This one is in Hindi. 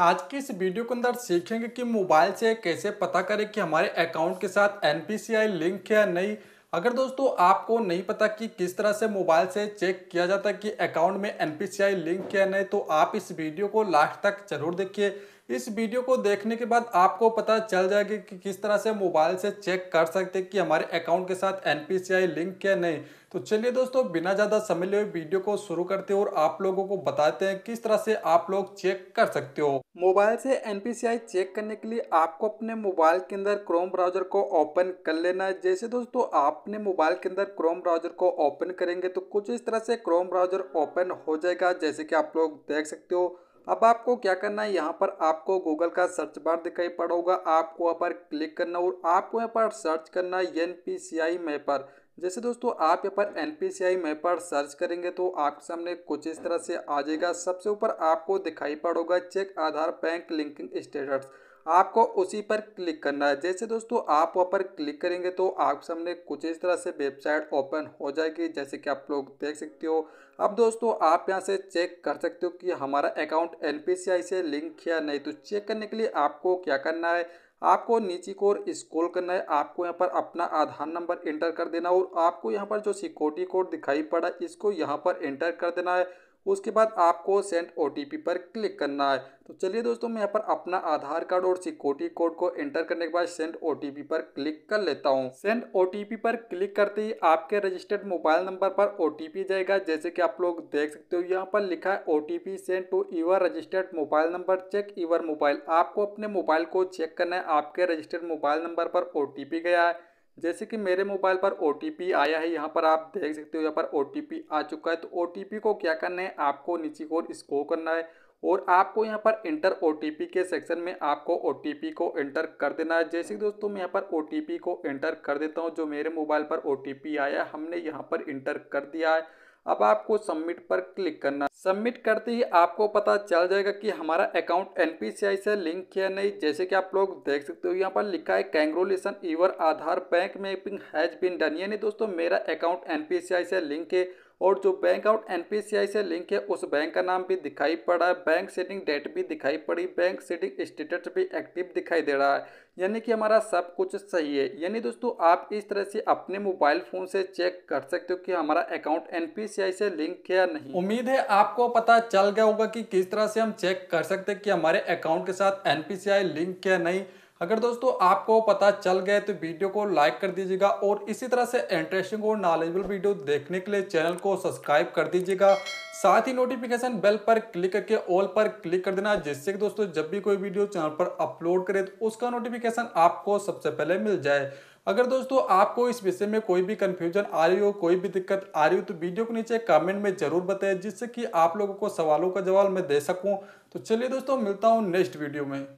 आज के इस वीडियो के अंदर सीखेंगे कि मोबाइल से कैसे पता करें कि हमारे अकाउंट के साथ एन लिंक है या नहीं अगर दोस्तों आपको नहीं पता कि किस तरह से मोबाइल से चेक किया जाता है कि अकाउंट में एन लिंक है या नहीं तो आप इस वीडियो को लास्ट तक जरूर देखिए इस वीडियो को देखने के बाद आपको पता चल जाएगा कि किस तरह से मोबाइल से चेक कर सकते हैं कि हमारे अकाउंट के साथ आई लिंक क्या नहीं तो चलिए दोस्तों बिना ज़्यादा समय लिए वीडियो को शुरू करते हैं और आप लोगों को बताते हैं किस तरह से आप लोग चेक कर सकते हो मोबाइल से आई चेक करने के लिए आपको अपने मोबाइल के अंदर क्रोम ब्राउजर को ओपन कर लेना है जैसे दोस्तों आपने मोबाइल के अंदर क्रोम ब्राउजर को ओपन करेंगे तो कुछ इस तरह से क्रोम ब्राउजर ओपन हो जाएगा जैसे कि आप लोग देख सकते हो अब आपको क्या करना है यहाँ पर आपको गूगल का सर्च बार दिखाई पड़ा होगा आपको यहाँ पर क्लिक करना और आपको यहाँ पर सर्च करना है N P C I mapper जैसे दोस्तों आप यहाँ पर N P C I mapper search करेंगे तो आपके सामने कुछ इस तरह से आ जाएगा सबसे ऊपर आपको दिखाई पड़ोगा check Aadhaar bank linking status आपको उसी पर क्लिक करना है जैसे दोस्तों आप वहाँ पर क्लिक करेंगे तो आप सामने कुछ इस तरह से वेबसाइट ओपन हो जाएगी जैसे कि आप लोग देख सकते हो अब दोस्तों आप यहाँ से चेक कर सकते हो कि हमारा अकाउंट एन से लिंक किया नहीं तो चेक करने के लिए आपको क्या करना है आपको नीचे को और स्क्रॉल करना है आपको यहाँ पर अपना आधार नंबर एंटर कर देना और आपको यहाँ पर जो सिक्योरिटी कोड दिखाई पड़ा इसको यहाँ पर एंटर कर देना है उसके बाद आपको सेंड ओ पर क्लिक करना है तो चलिए दोस्तों मैं यहाँ पर अपना आधार कार्ड और सिक्योरिटी कोड को एंटर करने के बाद सेंड ओ पर क्लिक कर लेता हूँ सेंड ओ पर क्लिक करते ही आपके रजिस्टर्ड मोबाइल नंबर पर ओ जाएगा जैसे कि आप लोग देख सकते हो यहाँ पर लिखा है ओ send to your registered mobile number check your mobile आपको अपने मोबाइल को चेक करना है आपके रजिस्टर्ड मोबाइल नंबर पर ओ गया है जैसे कि मेरे मोबाइल पर ओ आया है यहाँ पर आप देख सकते हो यहाँ पर ओ आ चुका है तो ओ को क्या करना है आपको नीचे की ओर करना है और आपको यहाँ पर इंटर ओ के सेक्शन में आपको ओ को इंटर कर देना है जैसे कि दोस्तों मैं यहाँ पर ओ को इंटर कर देता हूँ जो मेरे मोबाइल पर ओ आया हमने यहाँ पर इंटर कर दिया है अब आपको सबमिट पर क्लिक करना सबमिट करते ही आपको पता चल जाएगा कि हमारा अकाउंट एनपीसीआई से लिंक किया नहीं जैसे कि आप लोग देख सकते हो यहाँ पर लिखा है congratulation your Aadhaar bank mapping has been done यानी दोस्तों मेरा अकाउंट एनपीसीआई से लिंक है और जो बैंक आउट एन से लिंक है उस बैंक का नाम भी दिखाई पड़ा है बैंक सेटिंग डेट भी दिखाई पड़ी बैंक सेटिंग स्टेटस भी एक्टिव दिखाई दे रहा है यानी कि हमारा सब कुछ सही है यानी दोस्तों आप इस तरह से अपने मोबाइल फ़ोन से चेक कर सकते हो कि हमारा अकाउंट एन से लिंक है या नहीं उम्मीद है आपको पता चल गया होगा कि किस तरह से हम चेक कर सकते हैं कि हमारे अकाउंट के साथ एन लिंक है या नहीं अगर दोस्तों आपको पता चल गए तो वीडियो को लाइक कर दीजिएगा और इसी तरह से इंटरेस्टिंग और नॉलेजेबल वीडियो देखने के लिए चैनल को सब्सक्राइब कर दीजिएगा साथ ही नोटिफिकेशन बेल पर क्लिक करके ऑल पर क्लिक कर देना जिससे कि दोस्तों जब भी कोई वीडियो चैनल पर अपलोड करे तो उसका नोटिफिकेशन आपको सबसे पहले मिल जाए अगर दोस्तों आपको इस विषय में कोई भी कन्फ्यूजन आ रही हो कोई भी दिक्कत आ रही हो तो वीडियो के नीचे कमेंट में जरूर बताएं जिससे कि आप लोगों को सवालों का जवाब मैं दे सकूं तो चलिए दोस्तों मिलता हूं नेक्स्ट वीडियो में